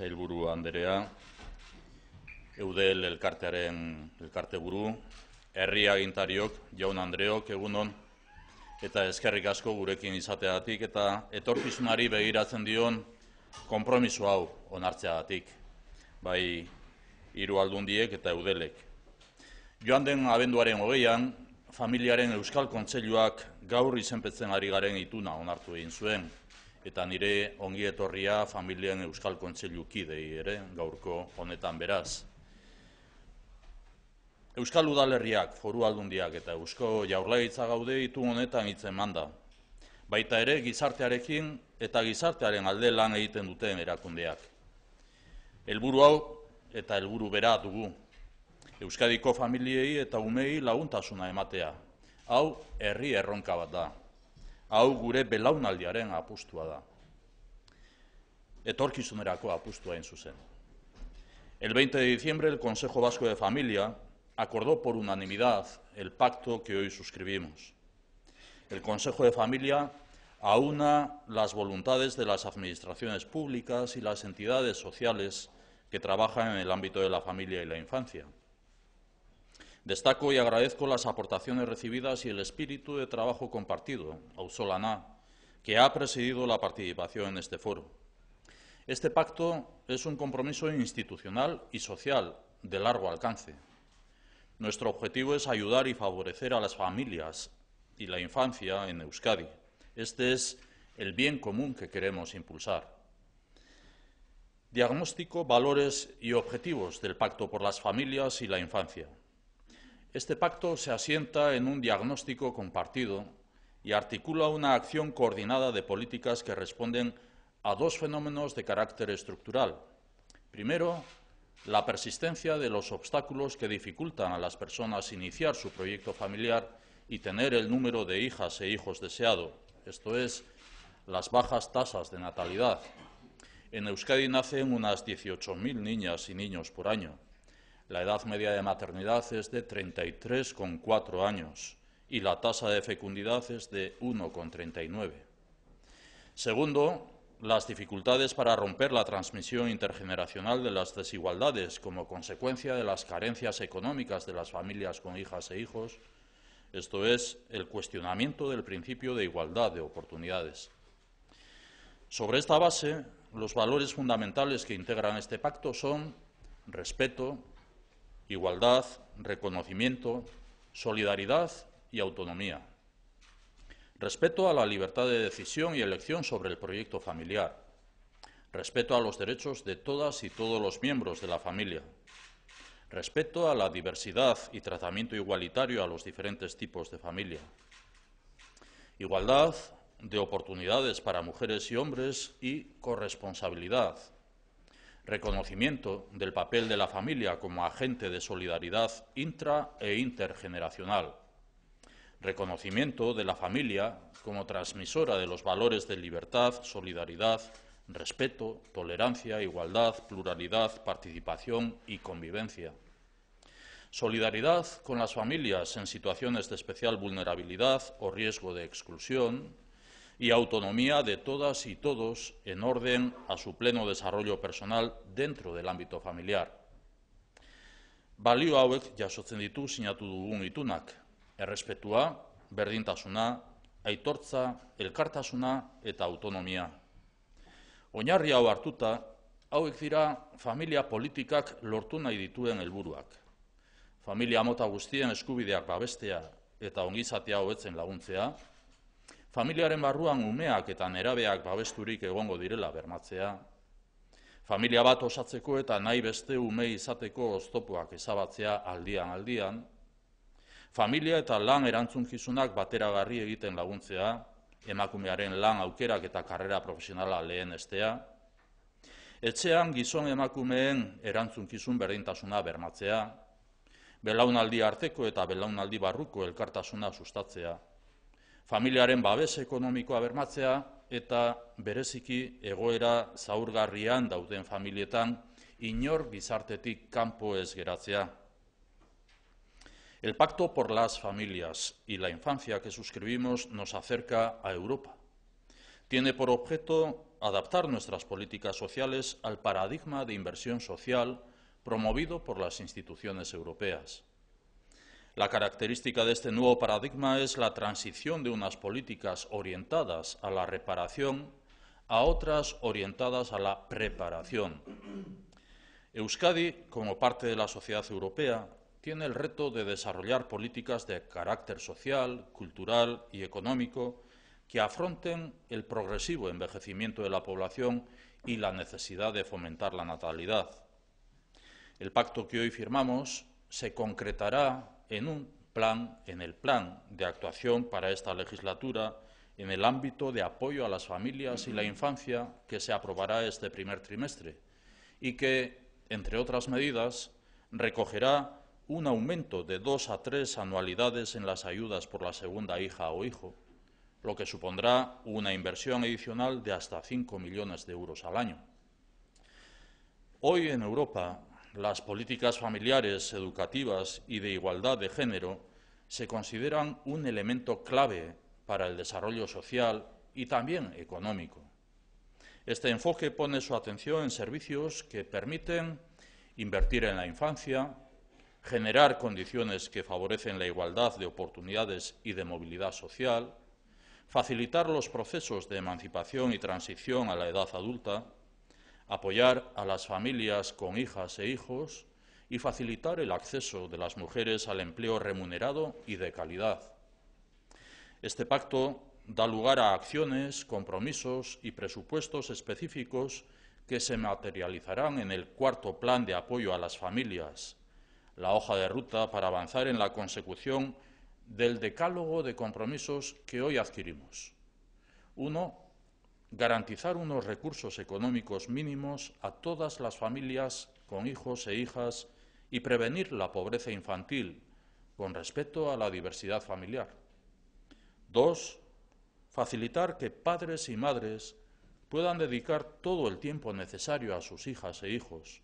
sailburu anderea, eudel elkartearen elkarteburu, Herriagintariok, agintariok, jaun andreok, egunon, eta eskerrik asko gurekin izateagatik, eta etorkizunari begiratzen dion kompromiso hau onartzeagatik, bai hiru aldundiek eta eudelek. Joan den abenduaren hogeian, familiaren Euskal Kontseiluak gaur izenpetzen ari garen ituna onartu egin zuen, eta nire ongi etorria familien euskal kontzilu kidei ere gaurko honetan beraz. Euskal udalerriak, foru aldundiak eta eusko jaurlaitza gaude itun honetan itzen manda. Baita ere gizartearekin eta gizartearen alde lan egiten duten erakundeak. Helburu hau eta helburu bera dugu. Euskadiko familiei eta umei laguntasuna ematea. Hau herri erronka bat da. hau gure belaunaldiaren apustua da. Etorkizunerako apustua en El 20 de diciembre el Consejo Vasco de Familia acordó por unanimidad el pacto que hoy suscribimos. El Consejo de Familia aúna las voluntades de las administraciones públicas y las entidades sociales que trabajan en el ámbito de la familia y la infancia. Destaco y agradezco las aportaciones recibidas y el espíritu de trabajo compartido, Ausolaná, que ha presidido la participación en este foro. Este pacto es un compromiso institucional y social de largo alcance. Nuestro objetivo es ayudar y favorecer a las familias y la infancia en Euskadi. Este es el bien común que queremos impulsar. Diagnóstico, valores y objetivos del Pacto por las Familias y la Infancia. Este pacto se asienta en un diagnóstico compartido y articula una acción coordinada de políticas que responden a dos fenómenos de carácter estructural. Primero, la persistencia de los obstáculos que dificultan a las personas iniciar su proyecto familiar y tener el número de hijas e hijos deseado, esto es, las bajas tasas de natalidad. En Euskadi nacen unas 18.000 niñas y niños por año. La edad media de maternidad es de 33,4 años y la tasa de fecundidad es de 1,39. Segundo, las dificultades para romper la transmisión intergeneracional de las desigualdades como consecuencia de las carencias económicas de las familias con hijas e hijos, esto es, el cuestionamiento del principio de igualdad de oportunidades. Sobre esta base, los valores fundamentales que integran este pacto son respeto, igualdad, reconocimiento, solidaridad y autonomía. Respeto a la libertad de decisión y elección sobre el proyecto familiar. Respeto a los derechos de todas y todos los miembros de la familia. Respeto a la diversidad y tratamiento igualitario a los diferentes tipos de familia. Igualdad de oportunidades para mujeres y hombres y corresponsabilidad reconocimiento del papel de la familia como agente de solidaridad intra e intergeneracional, reconocimiento de la familia como transmisora de los valores de libertad, solidaridad, respeto, tolerancia, igualdad, pluralidad, participación y convivencia. Solidaridad con las familias en situaciones de especial vulnerabilidad o riesgo de exclusión, y autonomía de todas y todos en orden a su pleno desarrollo personal dentro del ámbito familiar. Balio hauek jasotzen ditu sinatu dugun itunak, errespetua, berdintasuna, aitortza, elkartasuna eta autonomia. Oinarri hau hartuta, hauek dira familia politikak lortu nahi dituen helburuak. Familia mota guztien eskubideak babestea eta ongizatea hobetzen laguntzea, familiaren barruan umeak eta nerabeak babesturik egongo direla bermatzea familia bat osatzeko eta nahi beste umei izateko oztopoak ezabatzea aldian aldian familia eta lan erantzunkizunak bateragarri egiten laguntzea emakumearen lan aukerak eta karrera profesionala lehen estea etxean gizon emakumeen erantzunkizun berdintasuna bermatzea belaunaldi arteko eta belaunaldi barruko elkartasuna sustatzea familiaren babes ekonomikoa bermatzea eta Beresiki, egoera zaurgarrian dauden familietan iñor gizartetik kanpo ez geratzea. El pacto por las familias y la infancia que suscribimos nos acerca a Europa. Tiene por objeto adaptar nuestras políticas sociales al paradigma de inversión social promovido por las instituciones europeas. La característica de este nuevo paradigma es la transición de unas políticas orientadas a la reparación a otras orientadas a la preparación. Euskadi, como parte de la sociedad europea, tiene el reto de desarrollar políticas de carácter social, cultural y económico que afronten el progresivo envejecimiento de la población y la necesidad de fomentar la natalidad. El pacto que hoy firmamos se concretará en plan, el plan de actuación para esta legislatura en el ámbito de apoyo a las familias y la infancia que se aprobará este primer trimestre y que, entre otras medidas, recogerá un aumento de dos a tres anualidades en las ayudas por la segunda hija o hijo, lo que supondrá una inversión adicional de hasta cinco millones de euros al año. Hoy en Europa las políticas familiares, educativas y de igualdad de género se consideran un elemento clave para el desarrollo social y también económico. Este enfoque pone su atención en servicios que permiten invertir en la infancia, generar condiciones que favorecen la igualdad de oportunidades y de movilidad social, facilitar los procesos de emancipación y transición a la edad adulta, apoyar a las familias con hijas e hijos y facilitar el acceso de las mujeres al empleo remunerado y de calidad. Este pacto da lugar a acciones, compromisos y presupuestos específicos que se materializarán en el cuarto plan de apoyo a las familias, la hoja de ruta para avanzar en la consecución del decálogo de compromisos que hoy adquirimos. Uno, garantizar unos recursos económicos mínimos a todas las familias con hijos e hijas y prevenir la pobreza infantil con respecto a la diversidad familiar. Dos, facilitar que padres y madres puedan dedicar todo el tiempo necesario a sus hijas e hijos,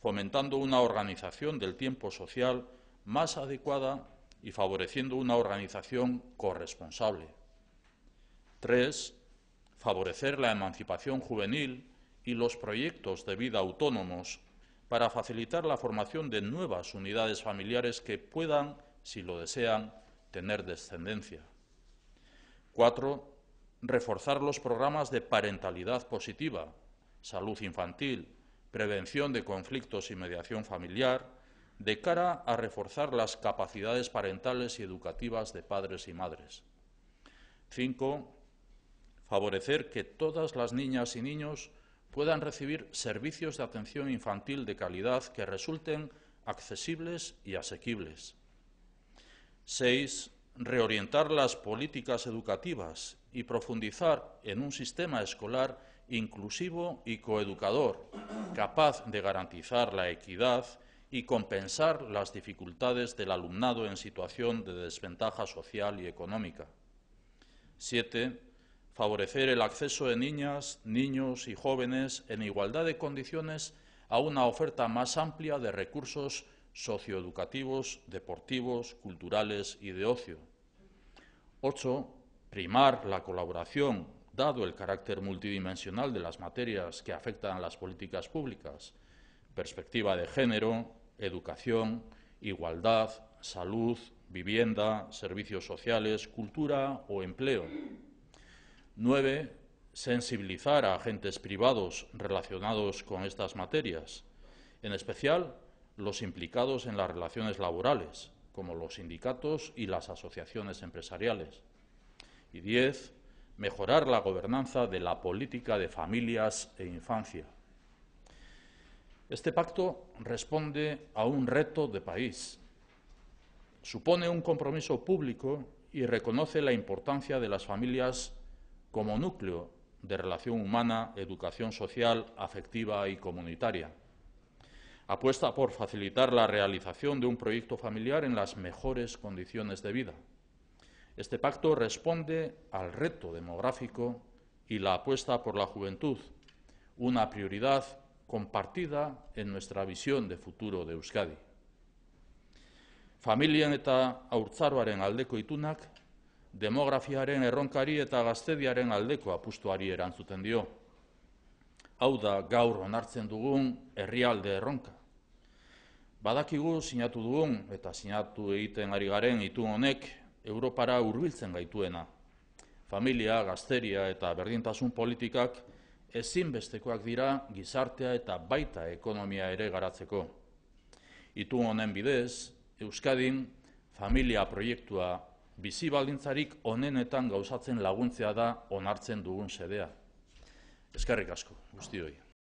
fomentando una organización del tiempo social más adecuada y favoreciendo una organización corresponsable. Tres, favorecer la emancipación juvenil y los proyectos de vida autónomos para facilitar la formación de nuevas unidades familiares que puedan, si lo desean, tener descendencia. Cuatro, reforzar los programas de parentalidad positiva, salud infantil, prevención de conflictos y mediación familiar, de cara a reforzar las capacidades parentales y educativas de padres y madres. Cinco, favorecer que todas las niñas y niños puedan recibir servicios de atención infantil de calidad que resulten accesibles y asequibles. 6. Reorientar las políticas educativas y profundizar en un sistema escolar inclusivo y coeducador, capaz de garantizar la equidad y compensar las dificultades del alumnado en situación de desventaja social y económica. 7 favorecer el acceso de niñas, niños y jóvenes en igualdad de condiciones a una oferta más amplia de recursos socioeducativos, deportivos, culturales y de ocio. 8. Primar la colaboración, dado el carácter multidimensional de las materias que afectan a las políticas públicas, perspectiva de género, educación, igualdad, salud, vivienda, servicios sociales, cultura o empleo. Nueve, sensibilizar a agentes privados relacionados con estas materias, en especial los implicados en las relaciones laborales, como los sindicatos y las asociaciones empresariales. Y diez, mejorar la gobernanza de la política de familias e infancia. Este pacto responde a un reto de país. Supone un compromiso público y reconoce la importancia de las familias como núcleo de relación humana, educación social, afectiva y comunitaria. Apuesta por facilitar la realización de un proyecto familiar en las mejores condiciones de vida. Este pacto responde al reto demográfico y la apuesta por la juventud, una prioridad compartida en nuestra visión de futuro de Euskadi. Familien eta haurtzaroaren aldeko itunak demografiaren erronkari eta gaztediaren aldeko apustuari erantzuten dio. Hau da gaur onartzen dugun herrialde erronka. Badakigu sinatu dugun eta sinatu egiten ari garen itu honek Europara hurbiltzen gaituena. Familia, gazteria eta berdintasun politikak ezinbestekoak dira gizartea eta baita ekonomia ere garatzeko. Itu honen bidez, Euskadin familia proiektua bizi baldintzarik onenetan gauzatzen laguntzea da onartzen dugun sedea. Eskerrik asko, guztioi.